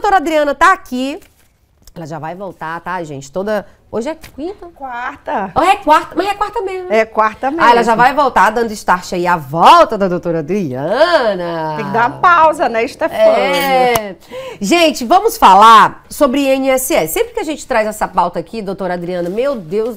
doutora Adriana tá aqui. Ela já vai voltar, tá, gente? Toda. Hoje é quinta? Quarta. Oh, é quarta, mas é quarta mesmo. É quarta mesmo. Ah, ela já vai voltar dando start aí à volta da doutora Adriana. Tem que dar uma pausa, né, Stefania? É. Gente, vamos falar sobre INSS. Sempre que a gente traz essa pauta aqui, doutora Adriana, meu Deus.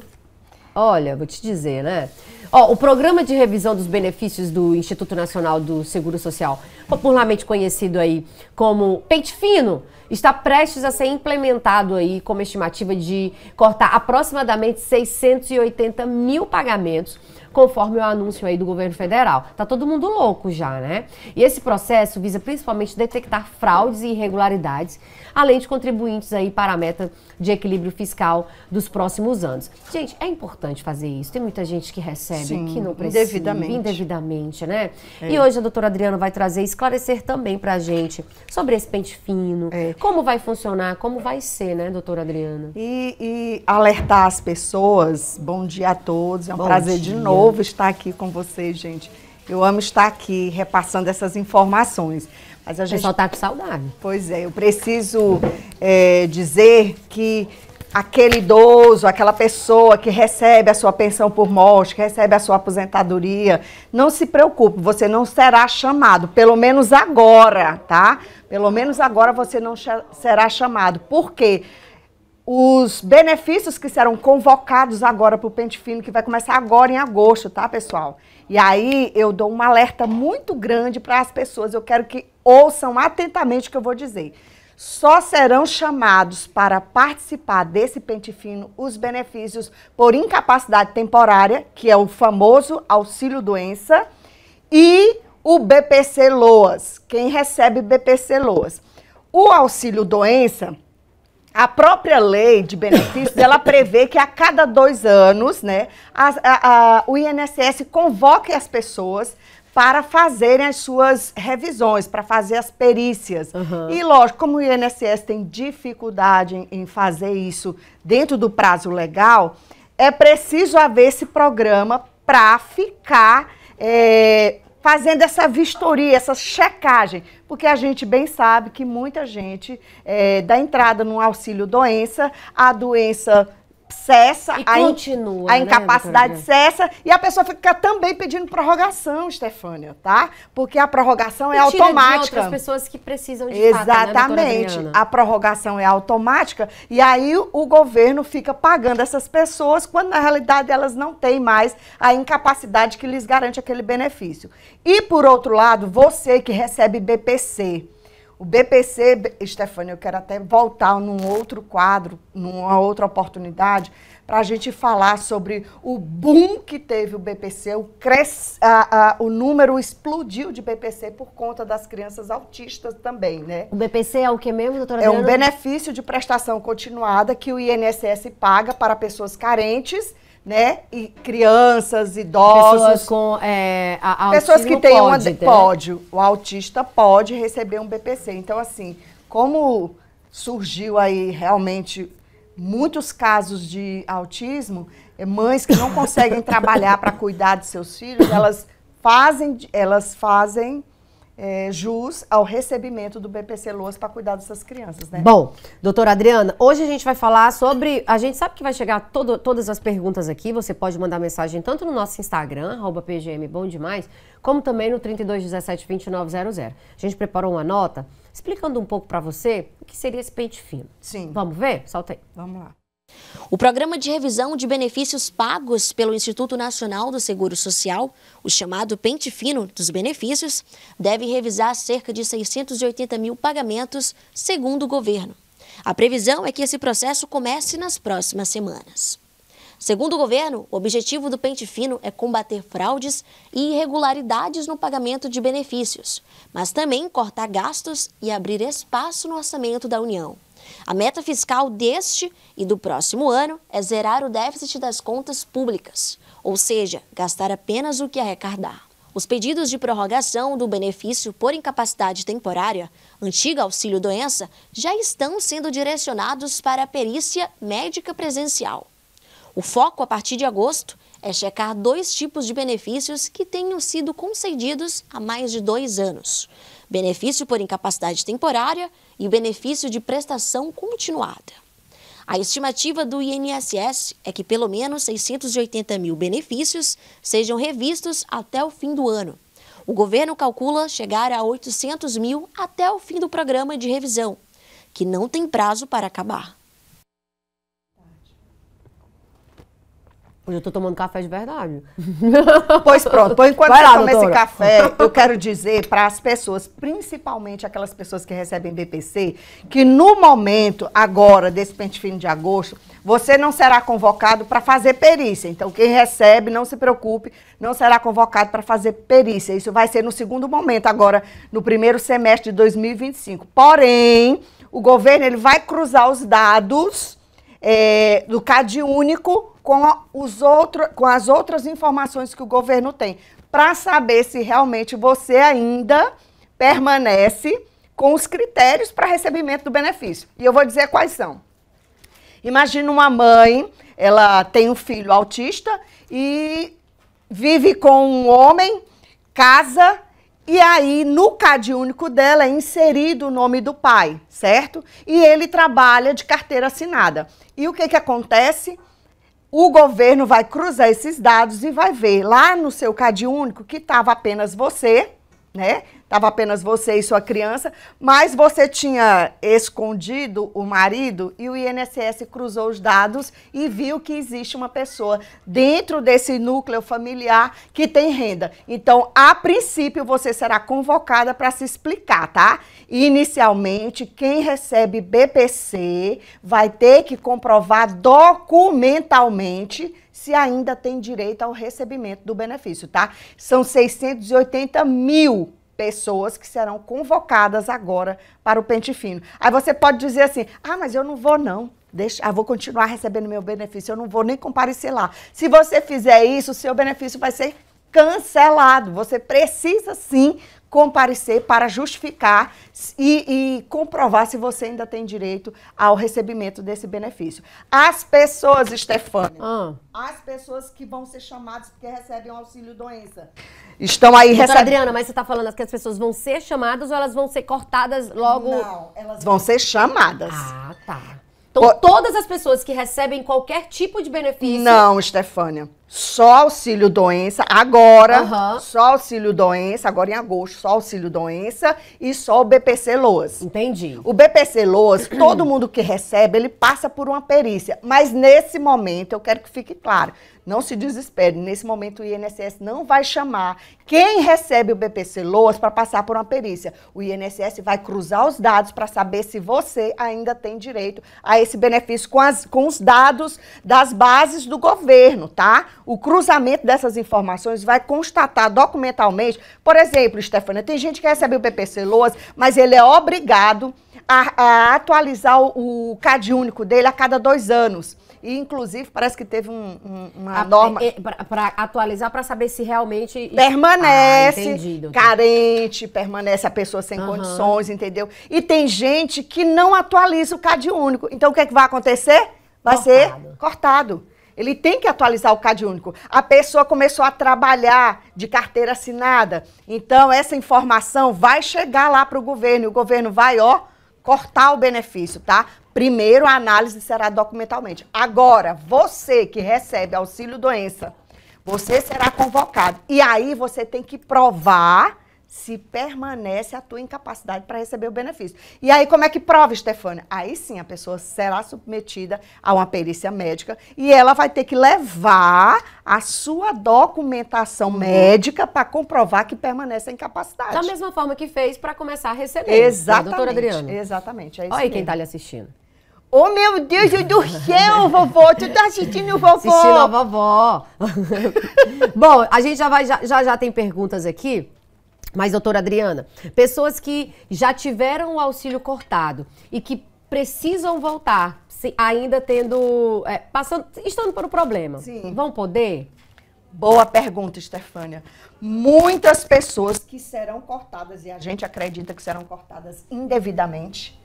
Olha, vou te dizer, né? Ó, o programa de revisão dos benefícios do Instituto Nacional do Seguro Social, popularmente conhecido aí como Pente Fino, está prestes a ser implementado aí como estimativa de cortar aproximadamente 680 mil pagamentos conforme o anúncio aí do governo federal. Tá todo mundo louco já, né? E esse processo visa principalmente detectar fraudes e irregularidades, além de contribuintes aí para a meta de equilíbrio fiscal dos próximos anos. Gente, é importante fazer isso. Tem muita gente que recebe, Sim, que não precisa, indevidamente, indevidamente né? É. E hoje a doutora Adriana vai trazer esclarecer também pra gente sobre esse pente fino, é. Como vai funcionar? Como vai ser, né, doutora Adriana? E, e alertar as pessoas. Bom dia a todos. É um Bom prazer dia. de novo estar aqui com vocês, gente. Eu amo estar aqui repassando essas informações. Mas a gente só está com saudade. Pois é, eu preciso é, dizer que aquele idoso, aquela pessoa que recebe a sua pensão por morte, que recebe a sua aposentadoria, não se preocupe, você não será chamado, pelo menos agora, tá? Pelo menos agora você não será chamado. Por quê? Os benefícios que serão convocados agora para o Pente Fino, que vai começar agora em agosto, tá, pessoal? E aí eu dou um alerta muito grande para as pessoas, eu quero que ouçam atentamente o que eu vou dizer. Só serão chamados para participar desse pente fino os benefícios por incapacidade temporária, que é o famoso auxílio doença, e o BPC Loas. Quem recebe BPC Loas? O auxílio doença, a própria lei de benefícios, ela prevê que a cada dois anos, né, a, a, a, o INSS convoque as pessoas para fazerem as suas revisões, para fazer as perícias. Uhum. E lógico, como o INSS tem dificuldade em fazer isso dentro do prazo legal, é preciso haver esse programa para ficar é, fazendo essa vistoria, essa checagem, porque a gente bem sabe que muita gente é, dá entrada no auxílio doença, a doença cessa, e a, continua, a né, incapacidade cessa e a pessoa fica também pedindo prorrogação, Stefânia, tá? Porque a prorrogação é e é automática. Tem outras pessoas que precisam de Exatamente. Fato, né, a prorrogação é automática e aí o governo fica pagando essas pessoas quando na realidade elas não têm mais a incapacidade que lhes garante aquele benefício. E por outro lado, você que recebe BPC, o BPC, Stefania, eu quero até voltar num outro quadro, numa outra oportunidade, para a gente falar sobre o boom que teve o BPC, o, cres... Ah, ah, o número explodiu de BPC por conta das crianças autistas também, né? O BPC é o que mesmo, doutora É Adriana? um benefício de prestação continuada que o INSS paga para pessoas carentes né? E crianças, idosos. Pessoas com é, a, Pessoas que têm pode, uma, né? pode. O autista pode receber um BPC. Então, assim, como surgiu aí realmente muitos casos de autismo, é, mães que não conseguem trabalhar para cuidar de seus filhos, elas fazem, elas fazem é, jus ao recebimento do BPC Loas para cuidar dessas crianças, né? Bom, doutora Adriana, hoje a gente vai falar sobre. A gente sabe que vai chegar todo, todas as perguntas aqui. Você pode mandar mensagem tanto no nosso Instagram, arroba PGM Bom Demais, como também no 32172900. A gente preparou uma nota explicando um pouco para você o que seria esse pente fino. Sim. Vamos ver? Solta aí. Vamos lá. O programa de revisão de benefícios pagos pelo Instituto Nacional do Seguro Social, o chamado pente fino dos benefícios, deve revisar cerca de 680 mil pagamentos, segundo o governo. A previsão é que esse processo comece nas próximas semanas. Segundo o governo, o objetivo do pente fino é combater fraudes e irregularidades no pagamento de benefícios, mas também cortar gastos e abrir espaço no orçamento da União. A meta fiscal deste e do próximo ano é zerar o déficit das contas públicas, ou seja, gastar apenas o que arrecadar. Os pedidos de prorrogação do benefício por incapacidade temporária, antiga auxílio-doença, já estão sendo direcionados para a perícia médica presencial. O foco, a partir de agosto, é checar dois tipos de benefícios que tenham sido concedidos há mais de dois anos benefício por incapacidade temporária e benefício de prestação continuada. A estimativa do INSS é que pelo menos 680 mil benefícios sejam revistos até o fim do ano. O governo calcula chegar a 800 mil até o fim do programa de revisão, que não tem prazo para acabar. Hoje eu tô tomando café de verdade. Pois pronto, pois enquanto você toma esse café, eu quero dizer para as pessoas, principalmente aquelas pessoas que recebem BPC, que no momento, agora, desse pente fino de agosto, você não será convocado para fazer perícia. Então, quem recebe, não se preocupe, não será convocado para fazer perícia. Isso vai ser no segundo momento, agora, no primeiro semestre de 2025. Porém, o governo ele vai cruzar os dados é, do CAD único com, os outro, com as outras informações que o governo tem, para saber se realmente você ainda permanece com os critérios para recebimento do benefício. E eu vou dizer quais são. Imagina uma mãe, ela tem um filho autista e vive com um homem, casa e aí, no CAD único dela é inserido o nome do pai, certo? E ele trabalha de carteira assinada. E o que, que acontece? o governo vai cruzar esses dados e vai ver lá no seu CadÚnico que estava apenas você, né? Estava apenas você e sua criança, mas você tinha escondido o marido e o INSS cruzou os dados e viu que existe uma pessoa dentro desse núcleo familiar que tem renda. Então, a princípio, você será convocada para se explicar, tá? Inicialmente, quem recebe BPC vai ter que comprovar documentalmente se ainda tem direito ao recebimento do benefício, tá? São 680 mil pessoas que serão convocadas agora para o pente fino. Aí você pode dizer assim: ah, mas eu não vou, não. Deixa, ah, vou continuar recebendo meu benefício, eu não vou nem comparecer lá. Se você fizer isso, o seu benefício vai ser cancelado. Você precisa sim comparecer para justificar e, e, comprovar se você ainda tem direito ao recebimento desse benefício. As pessoas, Stefânia. ah. as pessoas que vão ser chamadas porque recebem o auxílio doença. Estão aí então, recebendo. Adriana, mas você está falando que as pessoas vão ser chamadas ou elas vão ser cortadas logo? Não, elas vão, vão ser chamadas. Ah, tá. Então, todas as pessoas que recebem qualquer tipo de benefício. Não, Stefânia só auxílio doença agora, uhum. só auxílio doença, agora em agosto, só auxílio doença e só o BPC Loas. Entendi. O BPC Loas, todo mundo que recebe, ele passa por uma perícia, mas nesse momento eu quero que fique claro, não se desespere, nesse momento o INSS não vai chamar quem recebe o BPC Loas para passar por uma perícia. O INSS vai cruzar os dados para saber se você ainda tem direito a esse benefício com, as, com os dados das bases do governo, tá? O cruzamento dessas informações vai constatar documentalmente, por exemplo, Stefania, tem gente que recebe o PPC Loas, mas ele é obrigado a, a atualizar o, o CAD único dele a cada dois anos. E, inclusive, parece que teve um, um, uma a, norma. É, é para atualizar, para saber se realmente. Permanece ah, entendi, tá. carente, permanece a pessoa sem uhum. condições, entendeu? E tem gente que não atualiza o CAD único. Então, o que, é que vai acontecer? Vai cortado. ser cortado. Ele tem que atualizar o CAD único. A pessoa começou a trabalhar de carteira assinada. Então, essa informação vai chegar lá para o governo. E o governo vai, ó, cortar o benefício, tá? Primeiro, a análise será documentalmente. Agora, você que recebe auxílio doença, você será convocado. E aí, você tem que provar se permanece a tua incapacidade para receber o benefício. E aí, como é que prova, Stefânia? Aí sim, a pessoa será submetida a uma perícia médica e ela vai ter que levar a sua documentação uhum. médica para comprovar que permanece a incapacidade. Da mesma forma que fez para começar a receber. Né, exatamente. doutora Adriana. Exatamente. É Olha aí quem está lhe assistindo. Oh, meu Deus do céu, vovô, Tu tá assistindo vovô. Assistindo a vovó. Bom, a gente já vai, já, já, já tem perguntas aqui. Mas, doutora Adriana, pessoas que já tiveram o auxílio cortado e que precisam voltar, ainda tendo. É, passando, estando por um problema, Sim. vão poder? Boa pergunta, Estefânia. Muitas pessoas que serão cortadas, e a gente acredita que serão cortadas indevidamente,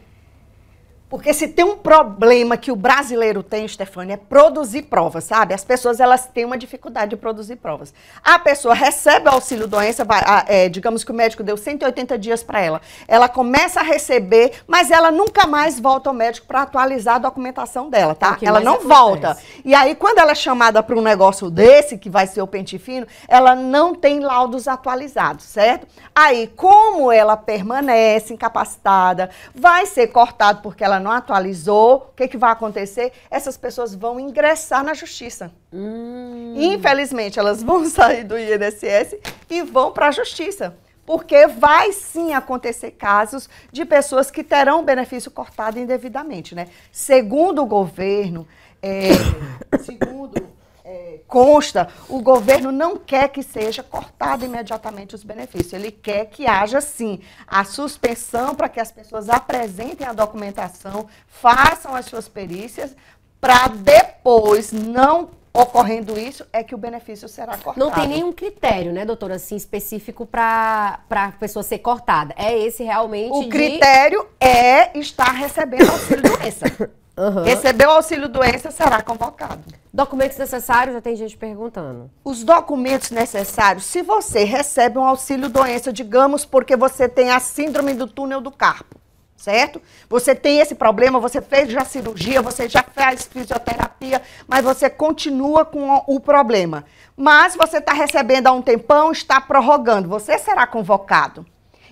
porque se tem um problema que o brasileiro tem, Stefania, é produzir provas, sabe? As pessoas, elas têm uma dificuldade de produzir provas. A pessoa recebe o auxílio-doença, é, digamos que o médico deu 180 dias para ela. Ela começa a receber, mas ela nunca mais volta ao médico para atualizar a documentação dela, tá? Ela não acontece. volta. E aí, quando ela é chamada para um negócio desse, que vai ser o pente fino, ela não tem laudos atualizados, certo? Aí, como ela permanece incapacitada, vai ser cortado porque ela ela não atualizou, o que, é que vai acontecer? Essas pessoas vão ingressar na justiça. Hum. Infelizmente, elas vão sair do INSS e vão para a justiça. Porque vai sim acontecer casos de pessoas que terão benefício cortado indevidamente, né? Segundo o governo, é, segundo é, consta, o governo não quer que seja cortado imediatamente os benefícios. Ele quer que haja, sim, a suspensão para que as pessoas apresentem a documentação, façam as suas perícias, para depois não ocorrendo isso, é que o benefício será cortado. Não tem nenhum critério, né, doutora, assim, específico para a pessoa ser cortada. É esse realmente. O de... critério é estar recebendo auxílio doença. Uhum. Recebeu auxílio doença, será convocado. Documentos necessários, já tem gente perguntando. Os documentos necessários, se você recebe um auxílio doença, digamos porque você tem a síndrome do túnel do carpo, certo? Você tem esse problema, você fez já cirurgia, você já fez fisioterapia, mas você continua com o problema. Mas você está recebendo há um tempão, está prorrogando, você será convocado.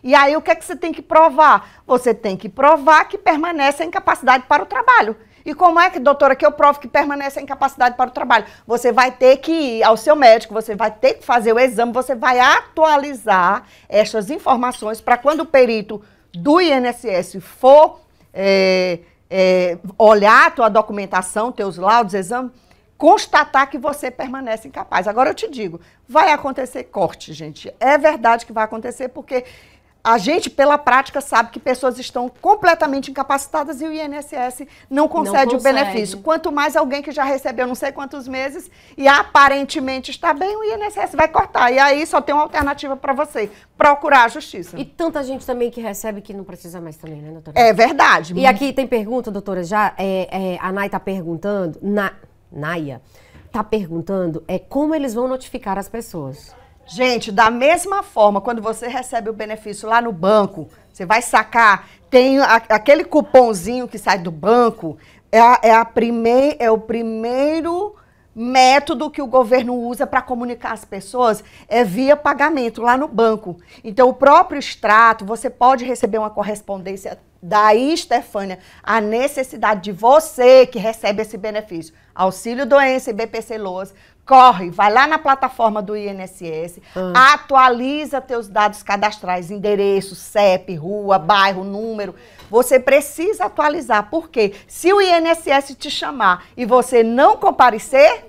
E aí o que é que você tem que provar? Você tem que provar que permanece a incapacidade para o trabalho. E como é que, doutora, que eu provo que permanece a incapacidade para o trabalho? Você vai ter que ir ao seu médico, você vai ter que fazer o exame, você vai atualizar essas informações para quando o perito do INSS for é, é, olhar a tua documentação, teus laudos, exame, constatar que você permanece incapaz. Agora eu te digo, vai acontecer corte, gente. É verdade que vai acontecer, porque a gente, pela prática, sabe que pessoas estão completamente incapacitadas e o INSS não concede, não o benefício. Quanto mais alguém que já recebeu não sei quantos meses e aparentemente está bem, o INSS vai cortar. E aí só tem uma alternativa para você, procurar a justiça. E tanta gente também que recebe que não precisa mais também, né, doutora? É verdade. E aqui tem pergunta, doutora, já é, é, a Nay está perguntando, na, Naia está perguntando é como eles vão notificar as pessoas. Gente, da mesma forma, quando você recebe o benefício lá no banco, você vai sacar, tem a, aquele cupomzinho que sai do banco, é, a, é, a primeir, é o primeiro método que o governo usa para comunicar as pessoas é via pagamento lá no banco. Então, o próprio extrato, você pode receber uma correspondência daí, Stefânia, a necessidade de você que recebe esse benefício, auxílio doença e BPC Loas, corre, vai lá na plataforma do INSS, hum. Ah. atualiza teus dados cadastrais, endereço, CEP, rua, bairro, número. Você precisa atualizar, porque se o INSS te chamar e você não comparecer,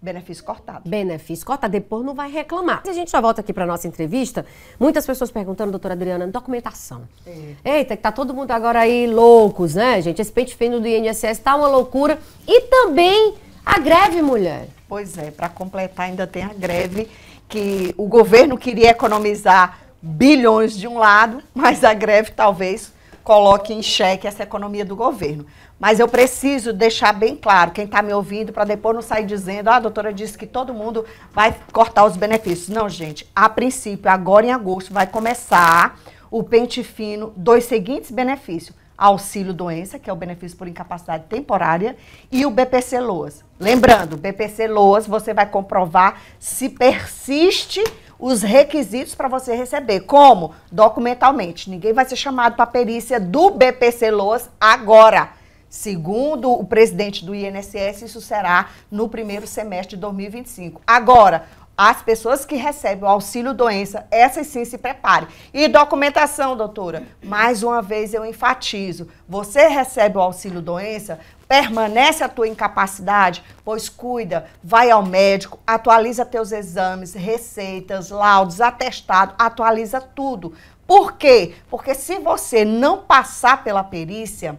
benefício cortado. Benefício cortado, depois não vai reclamar. E a gente já volta aqui para nossa entrevista. Muitas pessoas perguntando, doutora Adriana, documentação. É. Eita, que tá todo mundo agora aí loucos, né, gente? Esse pente fino do INSS tá uma loucura. E também a greve, mulher. Pois é, para completar, ainda tem a greve que o governo queria economizar bilhões de um lado, mas a greve talvez coloque em xeque essa economia do governo. Mas eu preciso deixar bem claro, quem está me ouvindo, para depois não sair dizendo, ah, a doutora disse que todo mundo vai cortar os benefícios. Não, gente, a princípio, agora em agosto, vai começar o pente fino dos seguintes benefícios. Auxílio doença, que é o benefício por incapacidade temporária, e o BPC Loas, Lembrando, BPC Loas, você vai comprovar se persiste os requisitos para você receber. Como? Documentalmente. Ninguém vai ser chamado para perícia do BPC Loas agora. Segundo o presidente do INSS, isso será no primeiro semestre de 2025. Agora, as pessoas que recebem o auxílio doença, essas sim se preparem. E documentação, doutora? Mais uma vez eu enfatizo. Você recebe o auxílio doença, permanece a tua incapacidade, pois cuida, vai ao médico, atualiza teus exames, receitas, laudos, atestado, atualiza tudo. Por quê? Porque se você não passar pela perícia,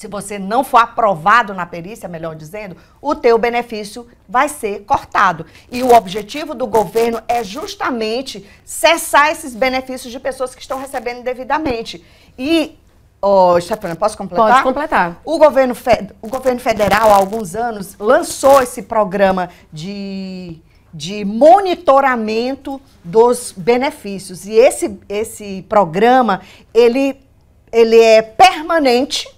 se você não for aprovado na perícia, melhor dizendo, o teu benefício vai ser cortado. E o objetivo do governo é justamente cessar esses benefícios de pessoas que estão recebendo devidamente. E Oh, Stefana, posso completar? Pode completar. O governo, o governo federal, há alguns anos, lançou esse programa de, de monitoramento dos benefícios. E esse, esse programa, ele, ele é permanente,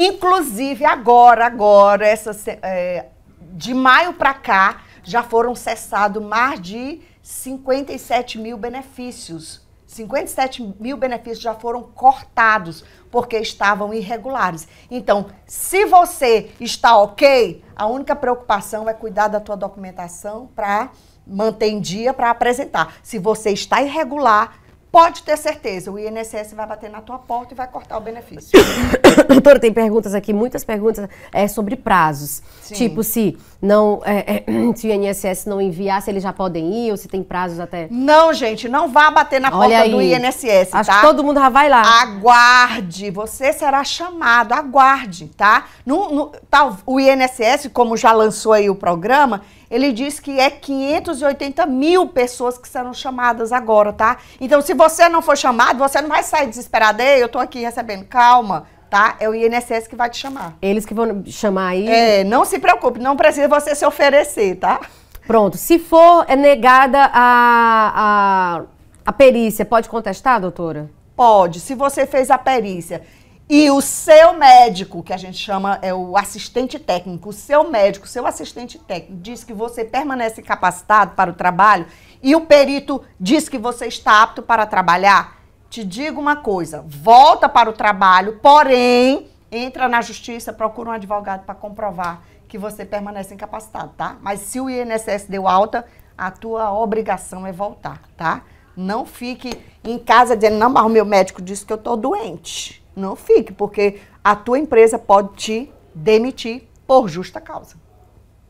Inclusive, agora, agora, essa, é, de maio para cá, já foram cessados mais de 57 mil benefícios. 57 mil benefícios já foram cortados porque estavam irregulares. Então, se você está ok, a única preocupação é cuidar da tua documentação para manter em dia para apresentar. Se você está irregular, Pode ter certeza, o INSS vai bater na tua porta e vai cortar o benefício. Doutora, tem perguntas aqui, muitas perguntas é, sobre prazos. Sim. Tipo, se não, é, é, se o INSS não enviar, se eles já podem ir ou se tem prazos até. Não, gente, não vá bater na Olha porta aí. do INSS, Acho tá? que todo mundo já vai lá. Aguarde, você será chamado, aguarde, tá? No, no, tá? O INSS, como já lançou aí o programa, ele diz que é 580 mil pessoas que serão chamadas agora, tá? Então, se você não for chamado, você não vai sair desesperada. Ei, eu tô aqui recebendo. Calma, tá? É o INSS que vai te chamar. Eles que vão chamar aí? É, não se preocupe, não precisa você se oferecer, tá? Pronto, se for é negada a, a, a perícia, pode contestar, doutora? Pode, se você fez a perícia e o seu médico, que a gente chama é o assistente técnico, o seu médico, seu assistente técnico diz que você permanece capacitado para o trabalho e o perito diz que você está apto para trabalhar, te digo uma coisa, volta para o trabalho, porém, entra na justiça, procura um advogado para comprovar que você permanece incapacitado, tá? Mas se o INSS deu alta, a tua obrigação é voltar, tá? Não fique em casa dizendo, não, mas o meu médico disse que eu tô doente não fique, porque a tua empresa pode te demitir por justa causa.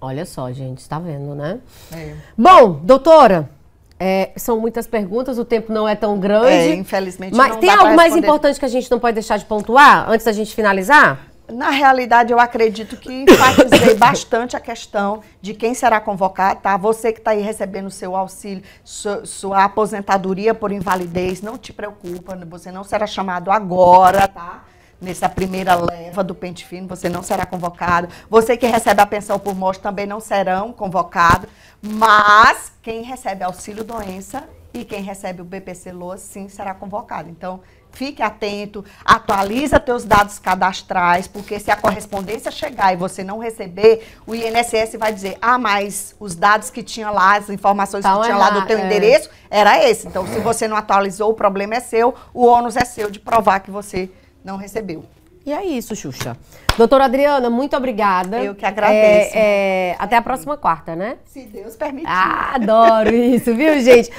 Olha só, gente, está vendo, né? É. Bom, doutora, é, são muitas perguntas, o tempo não é tão grande. É, infelizmente. Mas tem algo mais importante que a gente não pode deixar de pontuar antes da gente finalizar? Na realidade, eu acredito que enfatizei bastante a questão de quem será convocado, tá? Você que está aí recebendo seu auxílio, sua, sua, aposentadoria por invalidez, não te preocupa, né? você não será chamado agora, tá? Nessa primeira leva do pente fino, você não será convocado. Você que recebe a pensão por morte também não serão convocados. Mas quem recebe auxílio doença e quem recebe o BPC Loa, sim, será convocado. Então, fique atento, atualiza teus dados cadastrais, porque se a correspondência chegar e você não receber, o INSS vai dizer, ah, mas os dados que tinha lá, as informações que então tinha é lá do teu é. endereço, era esse. Então, se você não atualizou, o problema é seu, o ônus é seu de provar que você não recebeu. E é isso, Xuxa. Doutora Adriana, muito obrigada. Eu que agradeço. É, é, até a próxima quarta, né? Se Deus permitir. Ah, adoro isso, viu, gente?